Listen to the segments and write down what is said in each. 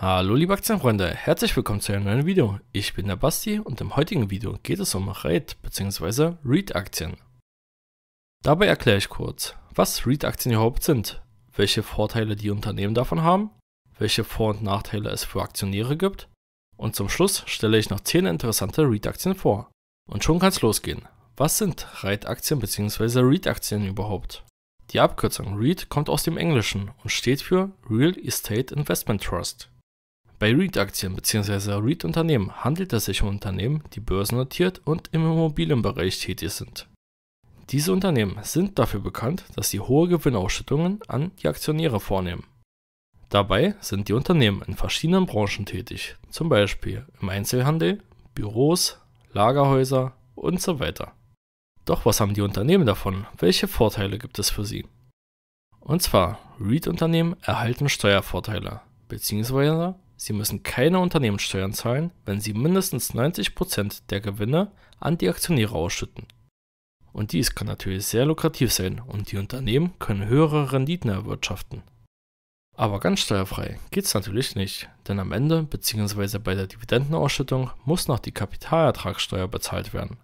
Hallo liebe Aktienfreunde, herzlich willkommen zu einem neuen Video. Ich bin der Basti und im heutigen Video geht es um REIT bzw. REIT-Aktien. Dabei erkläre ich kurz, was REIT-Aktien überhaupt sind, welche Vorteile die Unternehmen davon haben, welche Vor- und Nachteile es für Aktionäre gibt und zum Schluss stelle ich noch 10 interessante REIT-Aktien vor. Und schon kann es losgehen. Was sind REIT-Aktien bzw. REIT-Aktien überhaupt? Die Abkürzung REIT kommt aus dem Englischen und steht für Real Estate Investment Trust. Bei REIT-Aktien bzw. REIT-Unternehmen handelt es sich um Unternehmen, die börsennotiert und im Immobilienbereich tätig sind. Diese Unternehmen sind dafür bekannt, dass sie hohe Gewinnausschüttungen an die Aktionäre vornehmen. Dabei sind die Unternehmen in verschiedenen Branchen tätig, zum Beispiel im Einzelhandel, Büros, Lagerhäuser und so weiter. Doch was haben die Unternehmen davon? Welche Vorteile gibt es für sie? Und zwar, REIT-Unternehmen erhalten Steuervorteile bzw. Sie müssen keine Unternehmenssteuern zahlen, wenn Sie mindestens 90% der Gewinne an die Aktionäre ausschütten. Und dies kann natürlich sehr lukrativ sein und die Unternehmen können höhere Renditen erwirtschaften. Aber ganz steuerfrei geht es natürlich nicht, denn am Ende bzw. bei der Dividendenausschüttung muss noch die Kapitalertragssteuer bezahlt werden.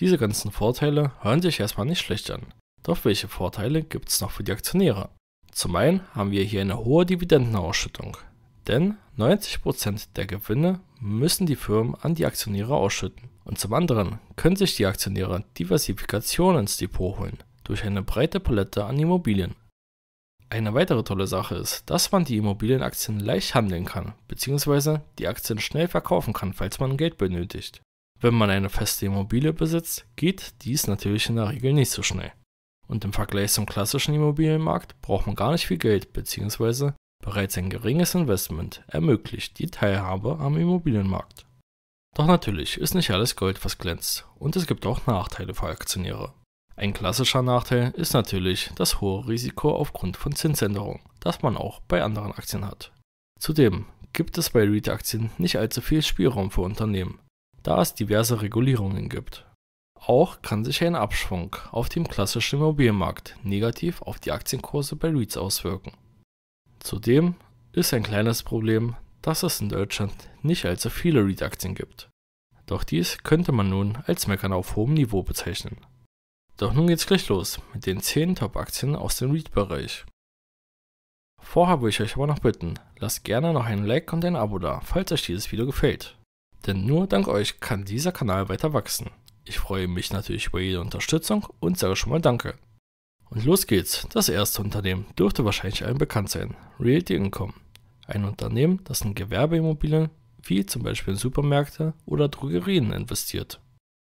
Diese ganzen Vorteile hören sich erstmal nicht schlecht an. Doch welche Vorteile gibt es noch für die Aktionäre? Zum einen haben wir hier eine hohe Dividendenausschüttung, denn 90% der Gewinne müssen die Firmen an die Aktionäre ausschütten. Und zum anderen können sich die Aktionäre Diversifikation ins Depot holen, durch eine breite Palette an Immobilien. Eine weitere tolle Sache ist, dass man die Immobilienaktien leicht handeln kann, bzw. die Aktien schnell verkaufen kann, falls man Geld benötigt. Wenn man eine feste Immobilie besitzt, geht dies natürlich in der Regel nicht so schnell. Und im Vergleich zum klassischen Immobilienmarkt braucht man gar nicht viel Geld, bzw. Bereits ein geringes Investment ermöglicht die Teilhabe am Immobilienmarkt. Doch natürlich ist nicht alles Gold, was glänzt, und es gibt auch Nachteile für Aktionäre. Ein klassischer Nachteil ist natürlich das hohe Risiko aufgrund von Zinsänderungen, das man auch bei anderen Aktien hat. Zudem gibt es bei REIT-Aktien nicht allzu viel Spielraum für Unternehmen, da es diverse Regulierungen gibt. Auch kann sich ein Abschwung auf dem klassischen Immobilienmarkt negativ auf die Aktienkurse bei REITs auswirken. Zudem ist ein kleines Problem, dass es in Deutschland nicht allzu viele REIT-Aktien gibt. Doch dies könnte man nun als Meckern auf hohem Niveau bezeichnen. Doch nun geht's gleich los mit den 10 Top-Aktien aus dem REIT-Bereich. Vorher will ich euch aber noch bitten, lasst gerne noch ein Like und ein Abo da, falls euch dieses Video gefällt. Denn nur dank euch kann dieser Kanal weiter wachsen. Ich freue mich natürlich über jede Unterstützung und sage schon mal Danke. Und los geht's. Das erste Unternehmen dürfte wahrscheinlich allen bekannt sein. Realty Income. Ein Unternehmen, das in Gewerbeimmobilien wie zum Beispiel in Supermärkte oder Drogerien investiert.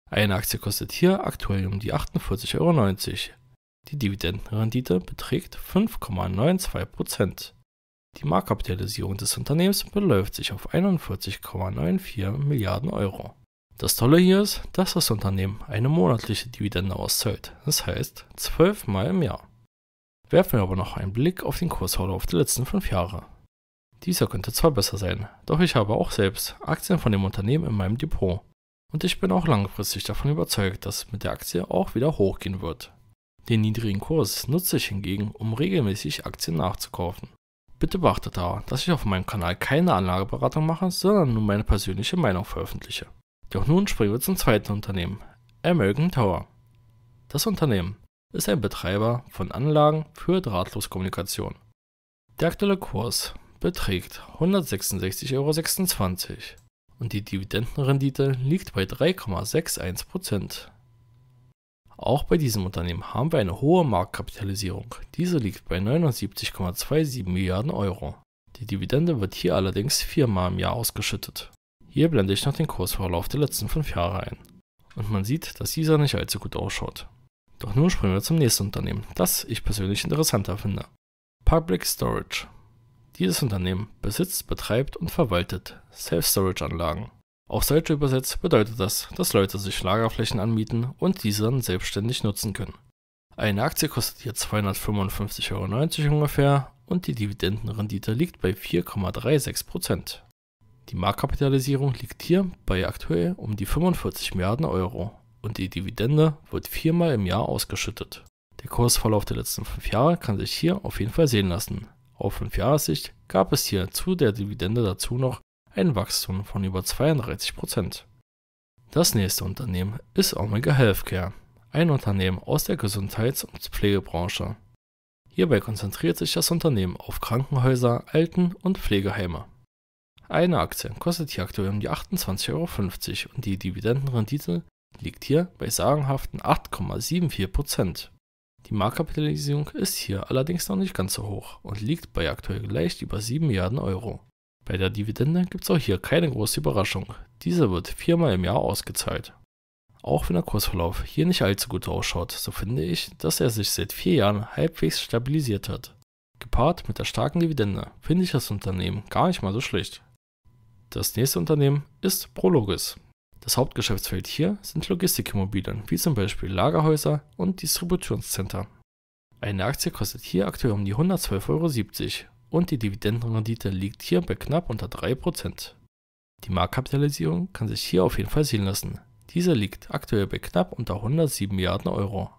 Eine Aktie kostet hier aktuell um die 48,90 Euro. Die Dividendenrendite beträgt 5,92%. Die Marktkapitalisierung des Unternehmens beläuft sich auf 41,94 Milliarden Euro. Das Tolle hier ist, dass das Unternehmen eine monatliche Dividende auszahlt, das heißt zwölfmal im Jahr. Werfen wir aber noch einen Blick auf den Kursverlauf der letzten fünf Jahre. Dieser könnte zwar besser sein, doch ich habe auch selbst Aktien von dem Unternehmen in meinem Depot. Und ich bin auch langfristig davon überzeugt, dass es mit der Aktie auch wieder hochgehen wird. Den niedrigen Kurs nutze ich hingegen, um regelmäßig Aktien nachzukaufen. Bitte beachtet da, dass ich auf meinem Kanal keine Anlageberatung mache, sondern nur meine persönliche Meinung veröffentliche. Doch nun springen wir zum zweiten Unternehmen, American Tower. Das Unternehmen ist ein Betreiber von Anlagen für Drahtloskommunikation. Der aktuelle Kurs beträgt 166,26 Euro und die Dividendenrendite liegt bei 3,61%. Auch bei diesem Unternehmen haben wir eine hohe Marktkapitalisierung. Diese liegt bei 79,27 Milliarden Euro. Die Dividende wird hier allerdings viermal im Jahr ausgeschüttet. Hier blende ich noch den Kursverlauf der letzten 5 Jahre ein. Und man sieht, dass dieser nicht allzu gut ausschaut. Doch nun springen wir zum nächsten Unternehmen, das ich persönlich interessanter finde. Public Storage. Dieses Unternehmen besitzt, betreibt und verwaltet Self-Storage-Anlagen. Auf Seite übersetzt bedeutet das, dass Leute sich Lagerflächen anmieten und diese dann selbstständig nutzen können. Eine Aktie kostet hier 255,90 Euro ungefähr und die Dividendenrendite liegt bei 4,36%. Die Marktkapitalisierung liegt hier bei aktuell um die 45 Milliarden Euro und die Dividende wird viermal im Jahr ausgeschüttet. Der Kursverlauf der letzten fünf Jahre kann sich hier auf jeden Fall sehen lassen. Auf fünf Jahressicht gab es hier zu der Dividende dazu noch ein Wachstum von über 32%. Das nächste Unternehmen ist Omega Healthcare, ein Unternehmen aus der Gesundheits- und Pflegebranche. Hierbei konzentriert sich das Unternehmen auf Krankenhäuser, Alten- und Pflegeheime. Eine Aktie kostet hier aktuell um die 28,50 Euro und die Dividendenrendite liegt hier bei sagenhaften 8,74%. Die Marktkapitalisierung ist hier allerdings noch nicht ganz so hoch und liegt bei aktuell leicht über 7 Milliarden Euro. Bei der Dividende gibt es auch hier keine große Überraschung. Diese wird viermal im Jahr ausgezahlt. Auch wenn der Kursverlauf hier nicht allzu gut ausschaut, so finde ich, dass er sich seit vier Jahren halbwegs stabilisiert hat. Gepaart mit der starken Dividende finde ich das Unternehmen gar nicht mal so schlecht. Das nächste Unternehmen ist Prologis. Das Hauptgeschäftsfeld hier sind Logistikimmobilien, wie zum Beispiel Lagerhäuser und Distributionscenter. Eine Aktie kostet hier aktuell um die 112,70 Euro und die Dividendenrendite liegt hier bei knapp unter 3%. Die Marktkapitalisierung kann sich hier auf jeden Fall sehen lassen. Diese liegt aktuell bei knapp unter 107 Milliarden Euro.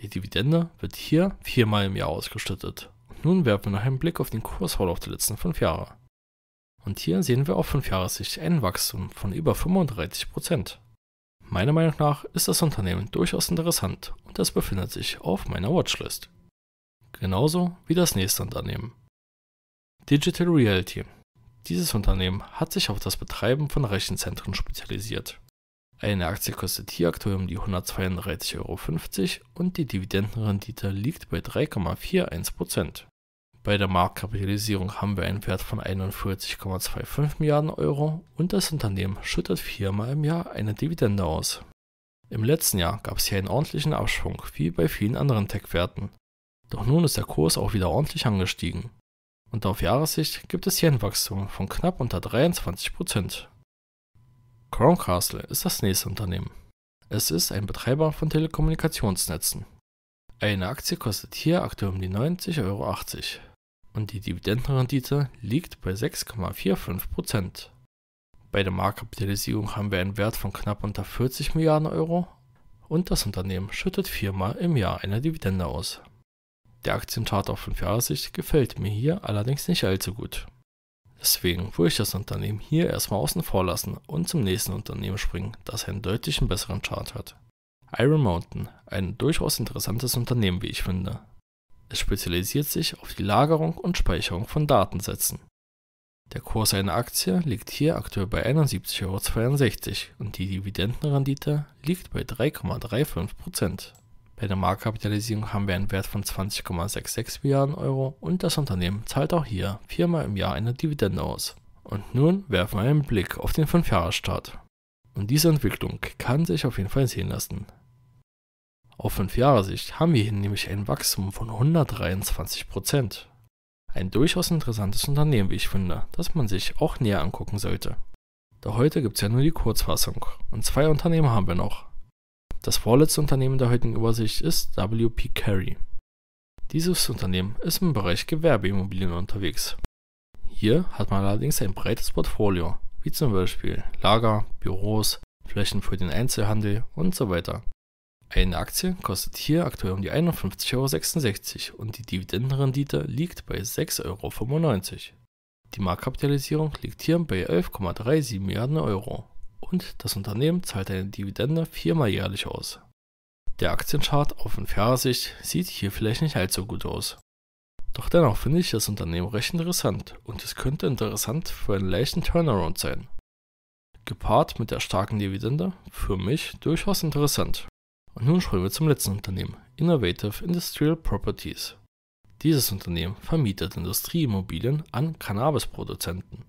Die Dividende wird hier viermal im Jahr ausgestattet. Und nun werfen wir noch einen Blick auf den Kursverlauf der letzten fünf Jahre. Und hier sehen wir auf 5 Jahressicht ein Wachstum von über 35 Meiner Meinung nach ist das Unternehmen durchaus interessant und es befindet sich auf meiner Watchlist. Genauso wie das nächste Unternehmen. Digital Reality. Dieses Unternehmen hat sich auf das Betreiben von Rechenzentren spezialisiert. Eine Aktie kostet hier aktuell um die 132,50 Euro und die Dividendenrendite liegt bei 3,41%. Bei der Marktkapitalisierung haben wir einen Wert von 41,25 Milliarden Euro und das Unternehmen schüttet viermal im Jahr eine Dividende aus. Im letzten Jahr gab es hier einen ordentlichen Abschwung, wie bei vielen anderen Tech-Werten. Doch nun ist der Kurs auch wieder ordentlich angestiegen. Und auf Jahressicht gibt es hier ein Wachstum von knapp unter 23%. Crown Castle ist das nächste Unternehmen. Es ist ein Betreiber von Telekommunikationsnetzen. Eine Aktie kostet hier aktuell um die 90,80 Euro und die Dividendenrendite liegt bei 6,45%. Bei der Marktkapitalisierung haben wir einen Wert von knapp unter 40 Milliarden Euro und das Unternehmen schüttet viermal im Jahr eine Dividende aus. Der Aktienchart auf 5 Sicht gefällt mir hier allerdings nicht allzu gut. Deswegen würde ich das Unternehmen hier erstmal außen vor lassen und zum nächsten Unternehmen springen, das einen deutlichen besseren Chart hat. Iron Mountain, ein durchaus interessantes Unternehmen, wie ich finde. Es spezialisiert sich auf die Lagerung und Speicherung von Datensätzen. Der Kurs einer Aktie liegt hier aktuell bei 71,62 Euro und die Dividendenrendite liegt bei 3,35%. Bei der Marktkapitalisierung haben wir einen Wert von 20,66 Milliarden Euro und das Unternehmen zahlt auch hier viermal im Jahr eine Dividende aus. Und nun werfen wir einen Blick auf den 5-Jahres-Chart. Und diese Entwicklung kann sich auf jeden Fall sehen lassen. Auf 5-Jahre-Sicht haben wir hier nämlich ein Wachstum von 123%. Ein durchaus interessantes Unternehmen, wie ich finde, das man sich auch näher angucken sollte. Doch heute gibt es ja nur die Kurzfassung und zwei Unternehmen haben wir noch. Das vorletzte Unternehmen der heutigen Übersicht ist WP Carey. Dieses Unternehmen ist im Bereich Gewerbeimmobilien unterwegs. Hier hat man allerdings ein breites Portfolio, wie zum Beispiel Lager, Büros, Flächen für den Einzelhandel und so weiter. Eine Aktie kostet hier aktuell um die 51,66 Euro und die Dividendenrendite liegt bei 6,95 Euro. Die Marktkapitalisierung liegt hier bei 11,37 Milliarden Euro und das Unternehmen zahlt eine Dividende viermal jährlich aus. Der Aktienchart auf entferner Sicht sieht hier vielleicht nicht allzu gut aus. Doch dennoch finde ich das Unternehmen recht interessant und es könnte interessant für einen leichten Turnaround sein. Gepaart mit der starken Dividende für mich durchaus interessant. Und nun springen wir zum letzten Unternehmen, Innovative Industrial Properties. Dieses Unternehmen vermietet Industrieimmobilien an Cannabisproduzenten.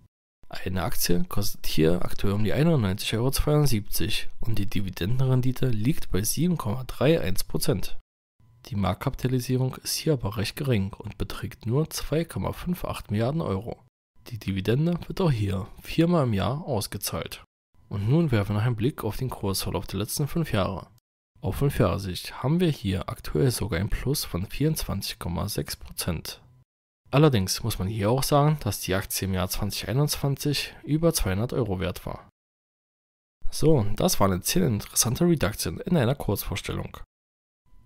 Eine Aktie kostet hier aktuell um die 91,72 Euro und die Dividendenrendite liegt bei 7,31%. Die Marktkapitalisierung ist hier aber recht gering und beträgt nur 2,58 Milliarden Euro. Die Dividende wird auch hier viermal im Jahr ausgezahlt. Und nun werfen wir noch einen Blick auf den Kursverlauf der letzten fünf Jahre. Auf Sicht haben wir hier aktuell sogar ein Plus von 24,6%. Allerdings muss man hier auch sagen, dass die Aktie im Jahr 2021 über 200 Euro wert war. So, das waren 10 interessante Redaktionen in einer Kurzvorstellung.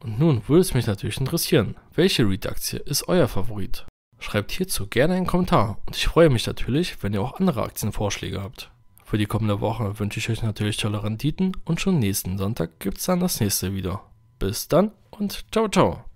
Und nun würde es mich natürlich interessieren, welche Redaktion ist euer Favorit? Schreibt hierzu gerne einen Kommentar und ich freue mich natürlich, wenn ihr auch andere Aktienvorschläge habt. Für die kommende Woche wünsche ich euch natürlich tolle Renditen und schon nächsten Sonntag gibt es dann das nächste Video. Bis dann und ciao, ciao.